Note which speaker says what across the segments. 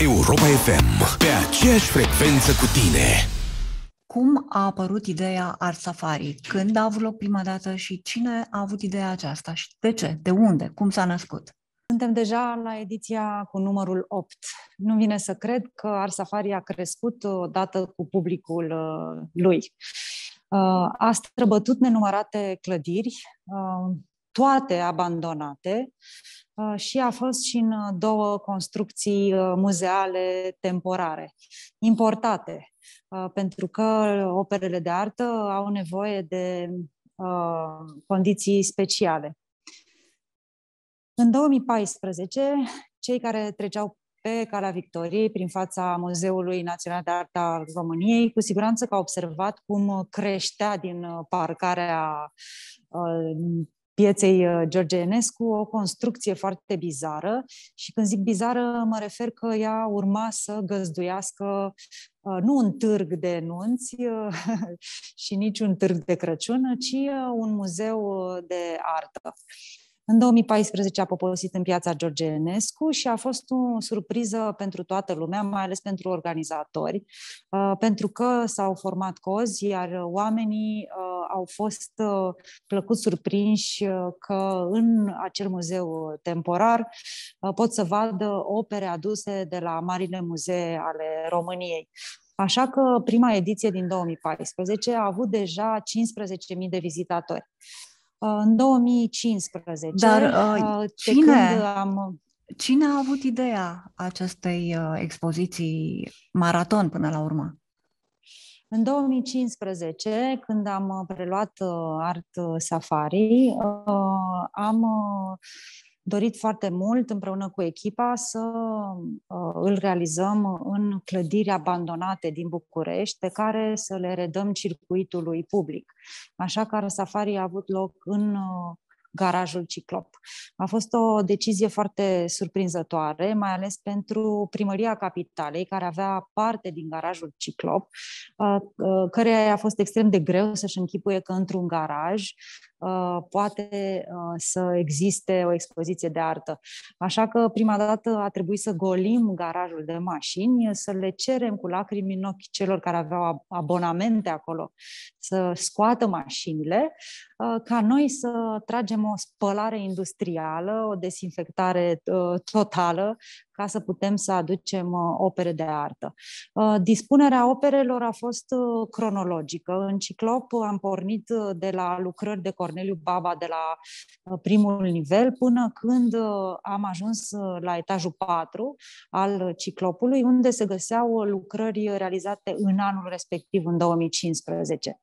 Speaker 1: Europa FM, pe aceeași frecvență cu tine.
Speaker 2: Cum a apărut ideea Art Safari? Când a avut loc prima dată și cine a avut ideea aceasta? Și de ce? De unde? Cum s-a născut?
Speaker 1: Suntem deja la ediția cu numărul 8. Nu vine să cred că Art Safari a crescut odată cu publicul uh, lui. Uh, a străbătut nenumărate clădiri, uh, toate abandonate, Uh, și a fost și în uh, două construcții uh, muzeale temporare, importate, pentru că operele de artă au nevoie de condiții speciale. În 2014, cei care treceau pe Calea Victoriei, prin fața Muzeului Național de Artă al României, cu siguranță că au observat cum creștea din parcarea pieței uh, George Enescu, o construcție foarte bizară și când zic bizară mă refer că ea urma să găzduiască uh, nu un târg de nunți uh, și nici un târg de Crăciun, ci un muzeu de artă. În 2014 a poposit în piața George Enescu și a fost o surpriză pentru toată lumea, mai ales pentru organizatori, uh, pentru că s-au format cozi, iar oamenii uh, au fost uh, plăcut surprinși că în acel muzeu temporar pot să vadă opere aduse de la marile muzee ale României. Așa că prima ediție din 2014 a avut deja 15.000 de vizitatori. Uh, în 2015. Dar uh, uh cine, am... Uh, cine a avut ideea
Speaker 2: acestei expoziții maraton până la urmă?
Speaker 1: În 2015, când am preluat Art Safari, am dorit foarte mult împreună cu echipa să uh, îl realizăm în clădiri abandonate din București, pe care să le redăm circuitului public. Așa că Safari a avut loc în uh, garajul Ciclop. A fost o decizie foarte surprinzătoare, mai ales pentru primăria capitalei, care avea parte din garajul Ciclop, uh, care a fost extrem de greu să-și închipuie că într-un garaj Uh, poate uh, să existe o expoziție de artă. Așa că prima dată a trebuit să golim garajul de mașini, să le cerem cu lacrimi în ochi celor care aveau abonamente acolo să scoată mașinile, uh, ca noi să tragem o spălare industrială, o desinfectare totală ca să putem să aducem uh, opere de artă. Uh, dispunerea operelor a fost uh, cronologică. În Ciclop am pornit de la lucrări de Corneliu Baba de la primul nivel până când am ajuns la etajul 4 al Ciclopului, unde se găseau lucrări realizate în anul respectiv, în 2015.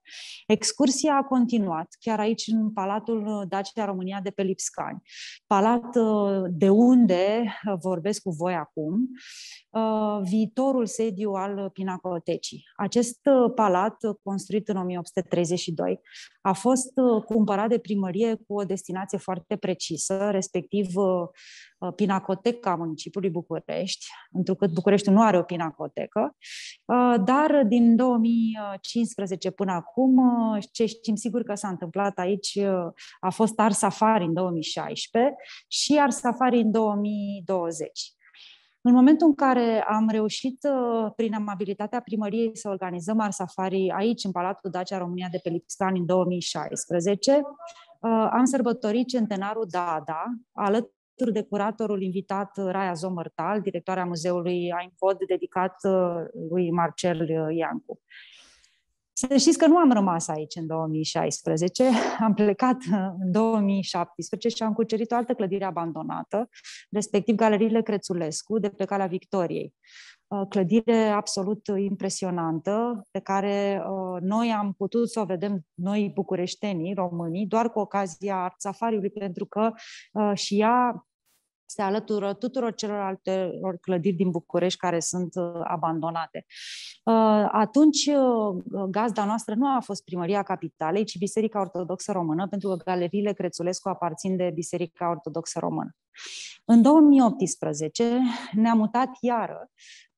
Speaker 1: Excursia a continuat, chiar aici în Palatul Dacia România de pe Lipscani. Palat de unde vorbesc cu voi acum, uh, viitorul sediu al Pinacotecii. Acest uh, palat, uh, construit în 1832, a fost cumpărat de primărie cu o destinație foarte precisă, respectiv Pinacoteca Municipiului București, întrucât Bucureștiul nu are o pinacotecă, dar din 2015 până acum, ce știm sigur că s-a întâmplat aici, a fost Ars Safari în 2016 și Ars Safari în 2020. În momentul în care am reușit, uh, prin amabilitatea primăriei, să organizăm Arsafari aici, în Palatul Dacia România de pe Lipscani, în 2016, am sărbătorit centenarul Dada, alături alături de curatorul invitat uh, Raia Zomărtal, directoarea muzeului Aincod, dedicat uh, lui Marcel Iancu. Să știți că nu am rămas aici în 2016, am plecat în 2017 și am cucerit o altă clădire abandonată, respectiv Galeriile Crețulescu, de pe Calea Victoriei. Uh, clădire absolut impresionantă, pe care uh, noi am putut să o vedem, noi bucureștenii, românii, doar cu ocazia Art Safariului, pentru că uh, și ea se alătură tuturor celorlalte clădiri din București care sunt uh, abandonate. Uh, atunci, uh, gazda noastră nu a fost primăria capitalei, ci Biserica Ortodoxă Română, pentru că galeriile Crețulescu aparțin de Biserica Ortodoxă Română. În 2018 ne-am mutat iară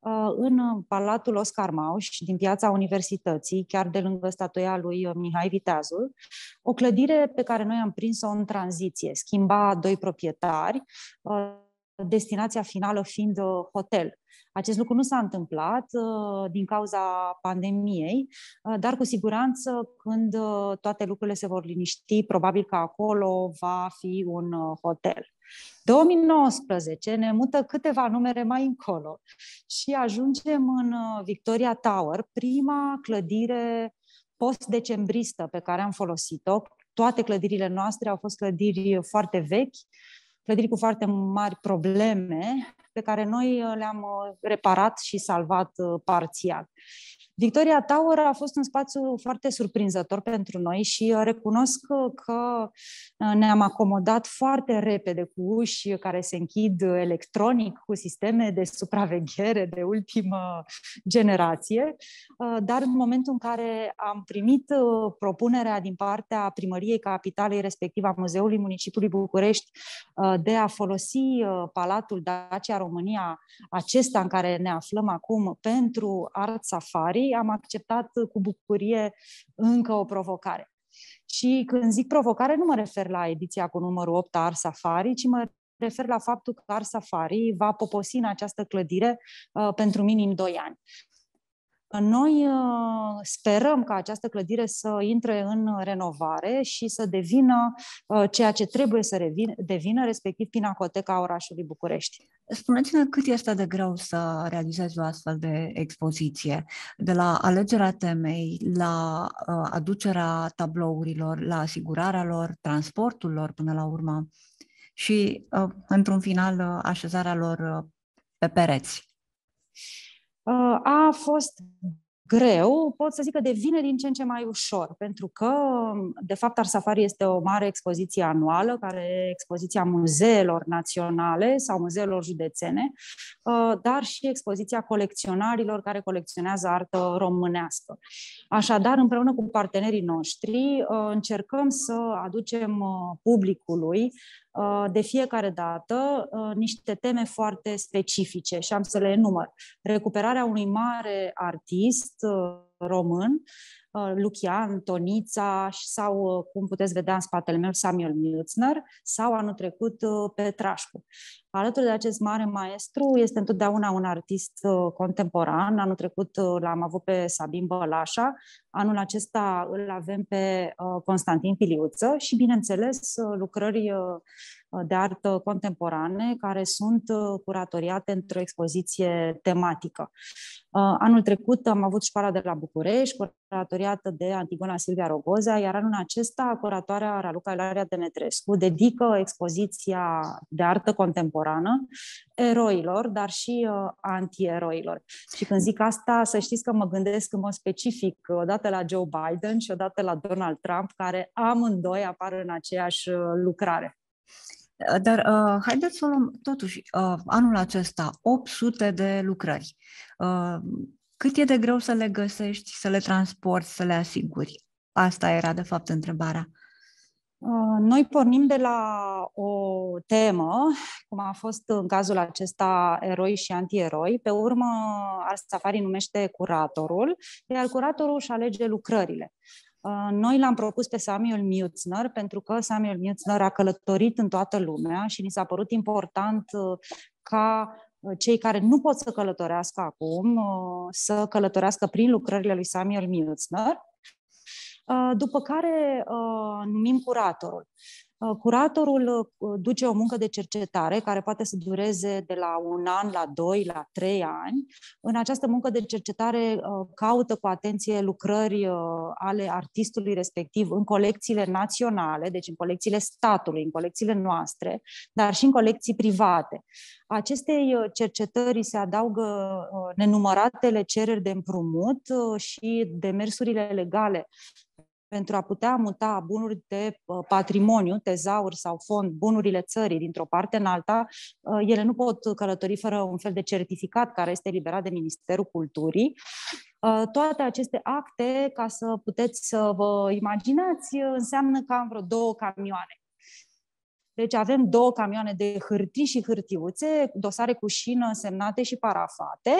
Speaker 1: Uh, în uh, Palatul Oscar Mauș, din piața universității, chiar de lângă statuia lui uh, Mihai Viteazul, o clădire pe care noi am prins-o în tranziție. Schimba doi proprietari, destinația finală fiind hotel. Acest lucru nu s-a întâmplat din cauza pandemiei, dar cu siguranță când toate lucrurile se vor liniști, probabil că acolo va fi un hotel. 2019 ne mută câteva numere mai încolo și ajungem în uh, Victoria Tower, prima clădire post-decembristă pe care am folosit-o. Toate clădirile noastre au fost clădiri foarte vechi, clădiri cu foarte mari probleme, pe care noi uh, le-am uh, reparat și salvat parțial. Victoria Tower a fost un spațiu foarte surprinzător pentru noi și uh, recunosc că uh, ne-am acomodat foarte repede cu uși care se închid uh, electronic, cu sisteme de supraveghere de ultimă generație, dar în momentul în care am primit propunerea din partea primăriei capitalei, respectiv a Muzeului Municipiului București, de a folosi Palatul Dacia România, acesta în care ne aflăm acum, pentru Art Safari, ei, am acceptat cu bucurie încă o provocare. Și când zic provocare, nu mă refer la ediția cu numărul 8 a Art Safari, ci mă refer la faptul că Ar Safari va poposi în această clădire uh, pentru minim 2 ani. Noi uh, sperăm ca această clădire să intre în renovare și să devină uh, ceea ce trebuie să devină, respectiv Pinacoteca orașului București.
Speaker 2: Spuneți-ne cât este de greu să realizezi o astfel de expoziție, de la alegerea temei, la uh, aducerea tablourilor, la asigurarea lor, transportul lor până la urmă și, într-un final, așezarea lor pe pereți
Speaker 1: a fost greu, pot să zic că devine din ce în ce mai ușor, pentru că, de fapt, Arsafari este o mare expoziție anuală, care e expoziția muzeelor naționale sau muzeelor județene, ă, dar și expoziția colecționarilor care colecționează artă românească. Așadar, împreună cu partenerii noștri, ă, încercăm să aducem ă, publicului Uh, de fiecare dată uh, niște teme foarte specifice și am să le enumăr. Recuperarea unui mare artist uh, român, uh, Lucian, Tonița sau, uh, cum puteți vedea în spatele meu, Samuel Milzner sau anul trecut uh, Petrașcu. Alături de acest mare maestru este întotdeauna un artist contemporan. Anul trecut l-am avut pe Sabin Bălașa, anul acesta îl avem pe Constantin Piliuță și, bineînțeles, lucrări de artă contemporane care sunt uh, curatoriate într-o expoziție tematică. Uh, anul trecut am avut școala de la București, curatoriată de Antigona Silvia Rogoza, iar anul acesta curatoarea Raluca Ilaria Demetrescu dedică expoziția de artă contemporană eroilor, dar și uh, antieroilor. Și când zic asta, să știți că mă gândesc în mod specific odată la Joe Biden și odată la Donald Trump, care amândoi apar în aceeași lucrare.
Speaker 2: Dar uh, haideți să luăm totuși uh, anul acesta 800 de lucrări. Uh, cât e de greu să le găsești, să le transporti, să le asiguri? Asta era, de fapt, întrebarea.
Speaker 1: Uh, noi pornim de la o temă, cum a fost în cazul acesta eroi și antieroi. Pe urmă, Art Safari numește curatorul, iar curatorul își alege lucrările. Uh, noi l-am propus pe Samuel Mutzner pentru că Samuel Mutzner a călătorit în toată lumea și ni s-a părut important uh, ca uh, cei care nu pot să călătorească acum să călătorească prin lucrările lui Samuel Mutzner, după care numim curatorul. Uh, curatorul uh, duce o muncă de cercetare care poate să dureze de la un an la doi, la trei ani. În această muncă de cercetare uh, caută cu atenție lucrări ale artistului respectiv în colecțiile naționale, deci în colecțiile statului, în colecțiile noastre, dar și în colecții private. Acestei cercetări se adaugă nenumăratele cereri de împrumut și demersurile legale pentru a putea muta bunuri de uh, patrimoniu, tezaur sau fond, bunurile țării dintr-o parte în alta, uh, ele nu pot călători fără un fel de certificat care este liberat de Ministerul Culturii. Uh, toate aceste acte, ca să puteți să vă imaginați, înseamnă cam vreo două camioane deci avem două camioane de hârtii și hârtiuțe, dosare cu șină semnate și parafate,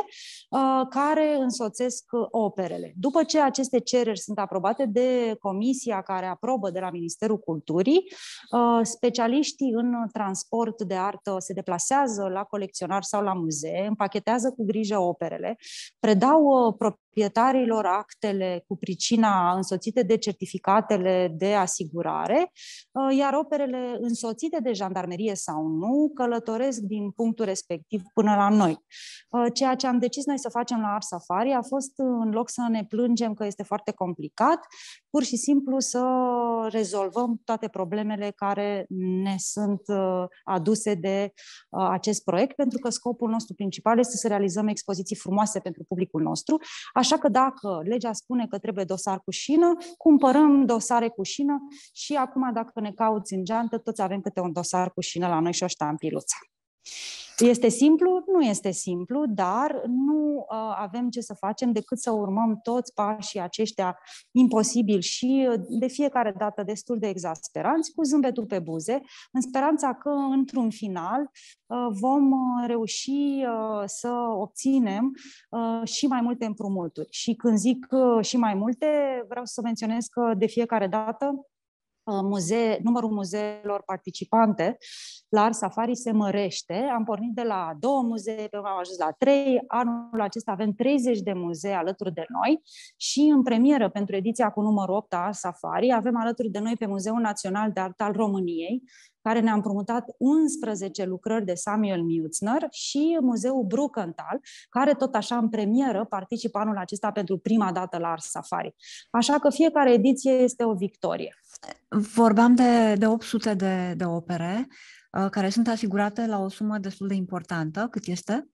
Speaker 1: uh, care însoțesc operele. După ce aceste cereri sunt aprobate de comisia care aprobă de la Ministerul Culturii, uh, specialiștii în transport de artă se deplasează la colecționar sau la muzee, împachetează cu grijă operele, predau uh, proprietarilor actele cu pricina însoțite de certificatele de asigurare, uh, iar operele însoțite de jandarmerie sau nu călătoresc din punctul respectiv până la noi. Uh, ceea ce am decis noi să facem la Art Safari a fost, uh, în loc să ne plângem că este foarte complicat, pur și simplu să rezolvăm toate problemele care ne sunt uh, aduse de uh, acest proiect, pentru că scopul nostru principal este să realizăm expoziții frumoase pentru publicul nostru. Așa că dacă legea spune că trebuie dosar cu șină, cumpărăm dosare cu șină și acum dacă ne cauți în geantă, toți avem câte un dosar cu șină la noi și o ștampiluță. Este simplu? Nu este simplu, dar nu ă, avem ce să facem decât să urmăm toți pașii aceștia imposibil și ă, de fiecare dată destul de exasperanți, cu zâmbetul pe buze, în speranța că într-un final ă, vom reuși să obținem și mai multe împrumuturi. Și când zic și mai multe, vreau să menționez că de fiecare dată Uh, muzee, numărul muzeelor participante la Art Safari se mărește. Am pornit de la două muzee, pe am ajuns la trei. Anul acesta avem 30 de muzee alături de noi și în premieră pentru ediția cu numărul 8 a Art Safari avem alături de noi pe Muzeul Național de Artă al României, care ne-a împrumutat 11 lucrări de Samuel Mutzner și Muzeul Brucantal care tot așa în premieră participă anul acesta pentru prima dată la Ars Safari.
Speaker 2: Așa că fiecare ediție este
Speaker 1: o victorie.
Speaker 2: Vorbeam de, de 800 de, de opere uh, care sunt asigurate la o sumă destul de importantă. Cât este?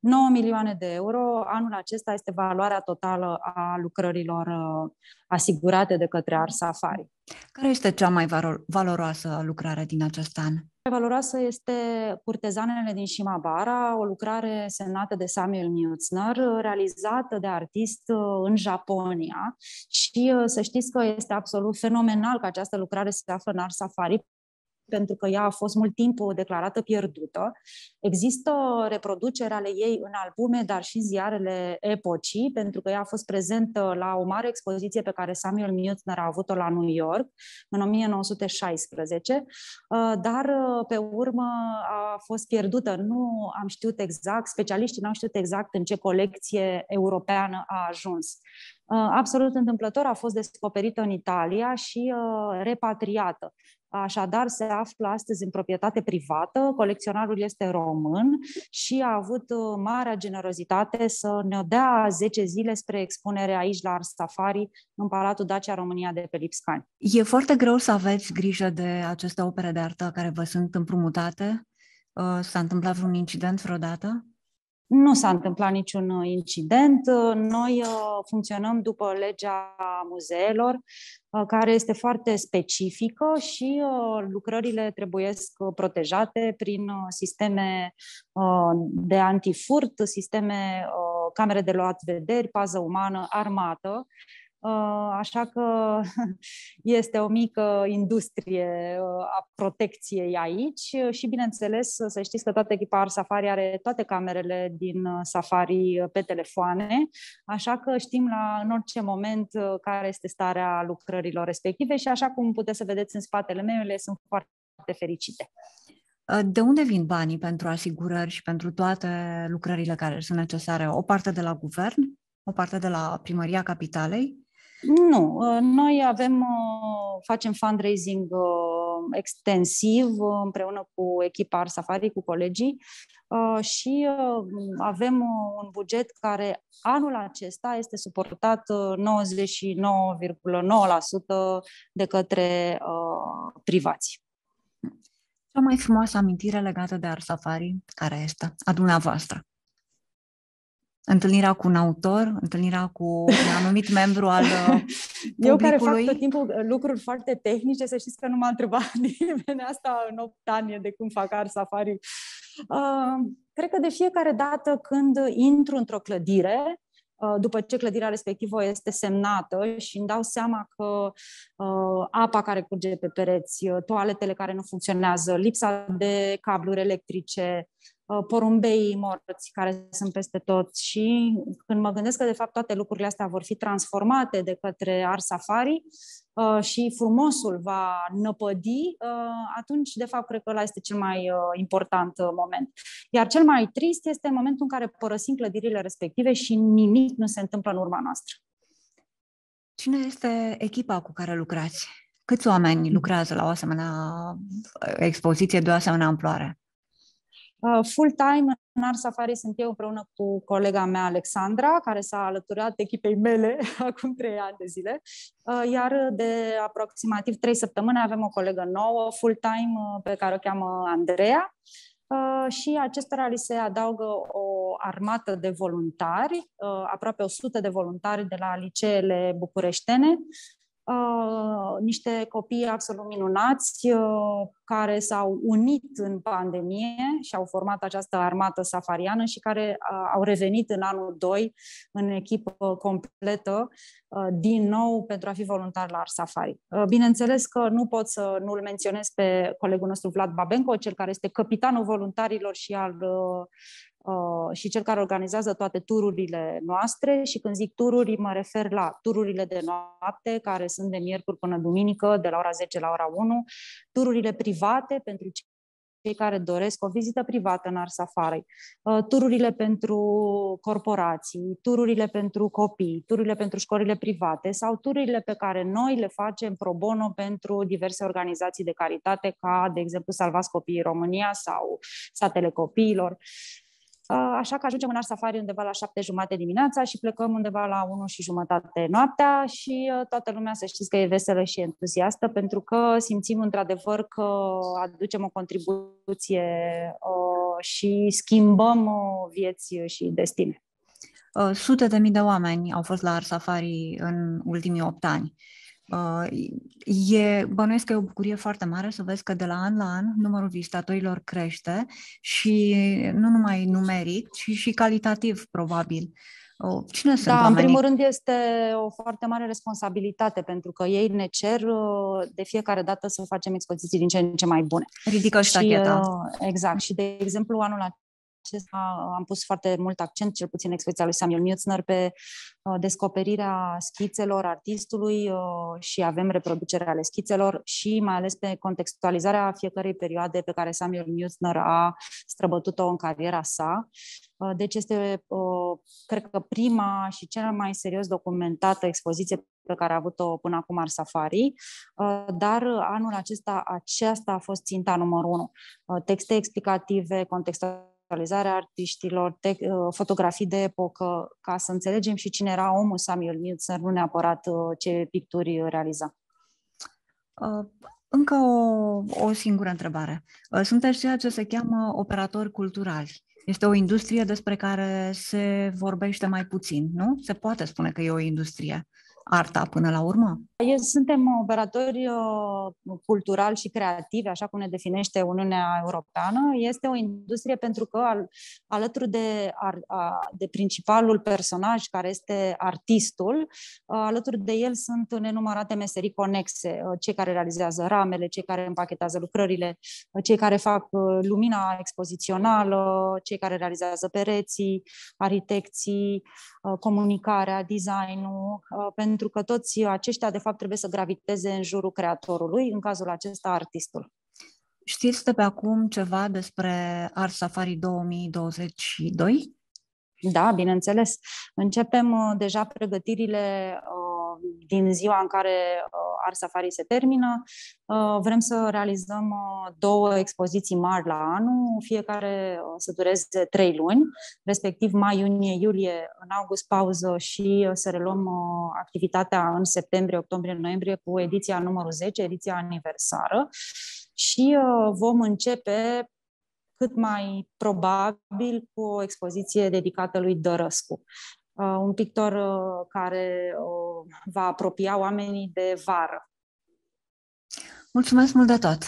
Speaker 1: 9 milioane de euro. Anul acesta este valoarea totală a lucrărilor uh, asigurate de către Arsafari.
Speaker 2: Care este cea mai valoroasă lucrare din acest an?
Speaker 1: Valoroasă este Curtezanele din Shimabara, o lucrare semnată de Samuel Mutzner, realizată de artist uh, în Japonia. Și uh, să știți că este absolut fenomenal că această lucrare se află în Art Safari, pentru că ea a fost mult timp declarată pierdută. Există reproduceri ale ei în albume, dar și în ziarele epocii, pentru că ea a fost prezentă la o mare expoziție pe care Samuel Mutner a avut-o la New York în 1916, uh, dar uh, pe urmă a fost pierdută. Nu am știut exact, specialiștii nu au știut exact în ce colecție europeană a ajuns uh, absolut întâmplător, a fost descoperită în Italia și uh, repatriată așadar se află astăzi în proprietate privată, colecționarul este român și a avut uh, marea generozitate să ne dea 10 zile spre expunere aici la Ars Safari în Palatul Dacia România de pe Lipscani.
Speaker 2: E foarte greu să aveți grijă de aceste opere de artă care vă sunt împrumutate? Uh, s-a întâmplat vreun incident vreodată?
Speaker 1: Nu s-a întâmplat niciun uh, incident. Uh, noi uh, funcționăm după legea muzeelor, care este foarte specifică și lucrările trebuie protejate prin sisteme de antifurt, sisteme camere de luat vederi, pază umană, armată, Uh, așa că este o mică industrie uh, a protecției aici uh, și, bineînțeles, să știți că toată echipa Art Safari are toate camerele din Safari pe telefoane, așa că știm la în orice moment care este starea lucrărilor respective și, așa cum puteți să vedeți în spatele meu, ele sunt foarte fericite.
Speaker 2: De unde vin banii pentru asigurări și pentru toate lucrările care sunt necesare? O parte de la guvern, o parte de la primăria capitalei?
Speaker 1: Nu, uh, noi avem, uh, facem fundraising uh, extensiv împreună cu echipa Arsafari, cu colegii și avem un buget care anul acesta este suportat 99,9% de către privați.
Speaker 2: Cea mai frumoasă amintire legată de Arsafari, care este a dumneavoastră? Întâlnirea cu un autor, întâlnirea cu un anumit membru al publicului.
Speaker 1: Uh, Eu care fac tot timpul uh, lucruri foarte tehnice, să știți că nu m-a întrebat nimeni asta în 8 ani de cum fac ar safari. Uh, cred că de fiecare dată când intru într-o clădire, uh, după ce clădirea respectivă este semnată și îmi dau seama că uh, apa care curge pe pereți, toaletele care nu funcționează, lipsa de cabluri electrice, Uh, porumbeii morți care sunt peste tot și când mă gândesc că de fapt toate lucrurile astea vor fi transformate de către Arsafari uh, și frumosul va năpădi, uh, atunci de fapt cred că ăla este cel mai important moment. Iar cel mai trist este momentul în care părăsim clădirile respective și nimic nu se întâmplă în urma noastră. Cine este echipa cu care lucrați?
Speaker 2: Câți oameni mm. lucrează la o asemenea expoziție de o asemenea amploare?
Speaker 1: Uh, full-time în Art Safari sunt eu împreună cu colega mea Alexandra, care s-a alăturat echipei mele acum trei ani de zile, uh, iar de aproximativ trei săptămâni avem o colegă nouă, full-time, uh, pe care o cheamă Andreea, și acestora li se adaugă o armată de voluntari, aproape 100 de voluntari de la liceele bucureștene, Uh, niște copii absolut minunați uh, care s-au unit în pandemie și au format această armată safariană și care uh, au revenit în anul 2 în echipă completă din nou pentru a fi voluntar la Ars Safari. Bineînțeles că nu pot să nu-l menționez pe colegul nostru Vlad Babenco, cel care este capitanul voluntarilor și al Uh, și cel care organizează toate tururile noastre și când zic tururi mă refer la tururile de noapte care sunt de miercuri până duminică de la ora 10 la ora 1, tururile private pentru cei care doresc o vizită privată în Arsafari, uh, tururile pentru corporații, tururile pentru copii, tururile pentru școlile private sau tururile pe care noi le facem pro bono pentru diverse organizații de caritate, ca, de exemplu, Salvați Copiii România sau Satele Copiilor. Uh, Uh, așa că ajungem în Ars Safari undeva la șapte jumate dimineața și plecăm undeva la 1 și jumătate noaptea și uh, toată lumea să știți că e veselă și entuziastă pentru că simțim într-adevăr că aducem o contribuție uh, și schimbăm vieți și destine.
Speaker 2: Sute de mii de oameni au fost la Ars Safari în ultimii opt ani. Uh, e, bănuiesc că e o bucurie foarte mare să vezi că de la an la an numărul vizitatorilor crește și nu numai numeric, ci și calitativ, probabil. Oh, cine sunt da, în primul
Speaker 1: rând este o foarte mare responsabilitate pentru că ei ne cer uh, de fiecare dată să facem expoziții din ce în ce mai bune. Ridică și, și tacheta. Uh, exact. Și de exemplu anul acesta am pus foarte mult accent, cel puțin expoziția lui Samuel Mutzner pe uh, descoperirea schițelor artistului uh, și avem reproducerea ale schițelor și mai ales pe contextualizarea fiecărei perioade pe care Samuel Mutzner a străbătut-o în cariera sa. Uh, deci este, cred că, prima și cea mai serios documentată expoziție pe care a avut-o până acum Ar Safari, dar anul acesta aceasta a fost ținta numărul unu. Texte explicative, contextuale vizualizare a artiștilor, te, uh, fotografii de epocă, ca să înțelegem și cine era omul Samuel Milner, nu neapărat uh, ce picturi uh, realiza.
Speaker 2: Încă o, o singură întrebare. Sunteți ceea ce se cheamă operatori culturali. Este o industrie despre care se vorbește mai puțin, nu? Se poate spune că e o industrie. Arta, până la urmă?
Speaker 1: Suntem operatori uh, culturali și creativi, așa cum ne definește Uniunea Europeană. Este o industrie pentru că al, alături de, de principalul personaj, care este artistul, uh, alături de el sunt nenumărate meserii conexe, uh, cei care realizează ramele, cei care împachetează lucrările, cei care fac lumina expozițională, cei care realizează pereții, arhitecții, comunicarea, designul, pentru că toți aceștia, de fapt, fapt, trebuie să graviteze în jurul creatorului, în cazul acesta artistul.
Speaker 2: Știți de pe acum ceva despre Art Safari 2022?
Speaker 1: Da, bineînțeles. Începem uh, deja pregătirile uh, din ziua în care uh, Art Safari se termină. Uh, vrem să realizăm uh, două expoziții mari la anul, fiecare să dureze trei luni, respectiv mai, iunie, iulie, în august pauză și să reluăm activitatea în septembrie, octombrie, noiembrie cu ediția numărul 10, ediția aniversară. Și vom începe cât mai probabil cu o expoziție dedicată lui Dărăscu. Uh, un pictor uh, care uh, va apropia oamenii de vară.
Speaker 2: Mulțumesc mult de tot!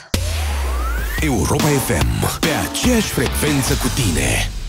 Speaker 2: Europa FM, pe aceeași frecvență cu tine!